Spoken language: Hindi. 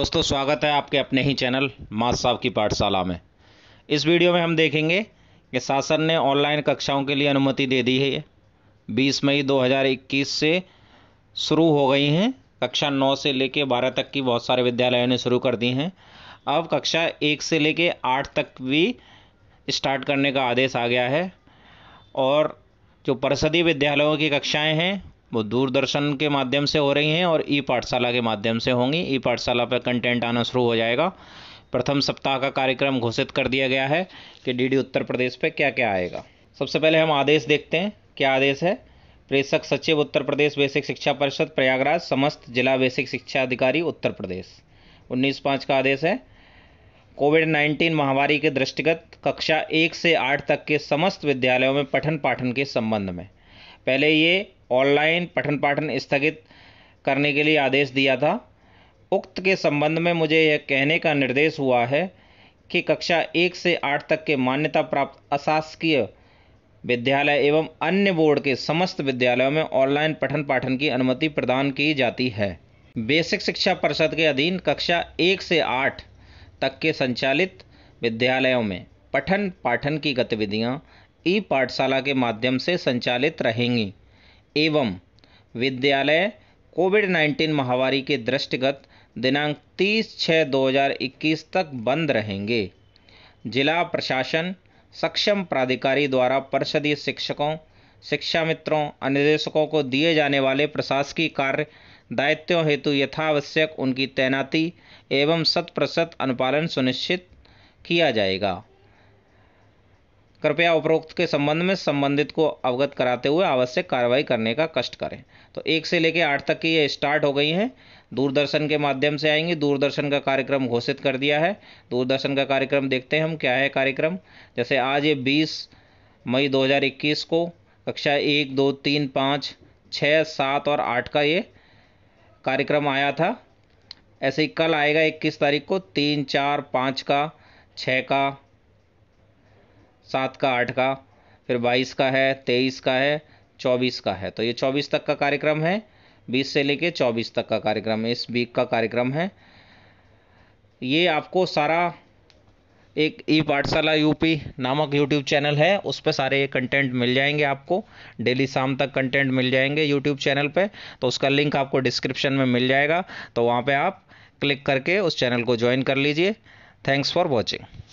दोस्तों स्वागत है आपके अपने ही चैनल मास साहब की पाठशाला में इस वीडियो में हम देखेंगे कि शासन ने ऑनलाइन कक्षाओं के लिए अनुमति दे दी है 20 मई 2021 से शुरू हो गई हैं कक्षा 9 से लेकर 12 तक की बहुत सारे विद्यालयों ने शुरू कर दी हैं अब कक्षा 1 से लेकर 8 तक भी स्टार्ट करने का आदेश आ गया है और जो परिषदीय विद्यालयों की कक्षाएँ हैं वो दूरदर्शन के माध्यम से हो रही हैं और ई पाठशाला के माध्यम से होंगी ई पाठशाला पर कंटेंट आना शुरू हो जाएगा प्रथम सप्ताह का कार्यक्रम घोषित कर दिया गया है कि डीडी उत्तर प्रदेश पे क्या क्या आएगा सबसे पहले हम आदेश देखते हैं क्या आदेश है प्रेषक सचिव उत्तर प्रदेश बेसिक शिक्षा परिषद प्रयागराज समस्त जिला बेसिक शिक्षा अधिकारी उत्तर प्रदेश उन्नीस पाँच का आदेश है कोविड नाइन्टीन महामारी के दृष्टिगत कक्षा एक से आठ तक के समस्त विद्यालयों में पठन पाठन के संबंध में पहले ये ऑनलाइन पठन पाठन स्थगित करने के लिए आदेश दिया था उक्त के संबंध में मुझे यह कहने का निर्देश हुआ है कि कक्षा एक से आठ तक के मान्यता प्राप्त अशासकीय विद्यालय एवं अन्य बोर्ड के समस्त विद्यालयों में ऑनलाइन पठन पाठन की अनुमति प्रदान की जाती है बेसिक शिक्षा परिषद के अधीन कक्षा एक से आठ तक के संचालित विद्यालयों में पठन पाठन की गतिविधियां ई पाठशाला के माध्यम से संचालित रहेंगी एवं विद्यालय कोविड 19 महामारी के दृष्टिगत दिनांक 30 छः 2021 तक बंद रहेंगे जिला प्रशासन सक्षम प्राधिकारी द्वारा परिषदीय शिक्षकों शिक्षा मित्रों अनुदेशकों को दिए जाने वाले प्रशासकीय कार्य दायित्व हेतु यथावश्यक उनकी तैनाती एवं शत प्रतिशत अनुपालन सुनिश्चित किया जाएगा कृपया उपरोक्त के संबंध में संबंधित को अवगत कराते हुए आवश्यक कार्रवाई करने का कष्ट करें तो एक से लेकर आठ तक की ये स्टार्ट हो गई हैं दूरदर्शन के माध्यम से आएंगी दूरदर्शन का कार्यक्रम घोषित कर दिया है दूरदर्शन का कार्यक्रम देखते हैं हम क्या है कार्यक्रम जैसे आज ये बीस मई 2021 को कक्षा एक दो तीन पाँच छः सात और आठ का ये कार्यक्रम आया था ऐसे ही कल आएगा इक्कीस तारीख को तीन चार पाँच का छः का सात का आठ का फिर बाईस का है तेईस का है चौबीस का है तो ये चौबीस तक का कार्यक्रम है बीस से लेके चौबीस तक का कार्यक्रम है इस वीक का कार्यक्रम है ये आपको सारा एक ई पाठशाला यूपी नामक यूट्यूब चैनल है उस पर सारे ये कंटेंट मिल जाएंगे आपको डेली शाम तक कंटेंट मिल जाएंगे यूट्यूब चैनल पे तो उसका लिंक आपको डिस्क्रिप्शन में मिल जाएगा तो वहाँ पे आप क्लिक करके उस चैनल को ज्वाइन कर लीजिए थैंक्स फॉर वॉचिंग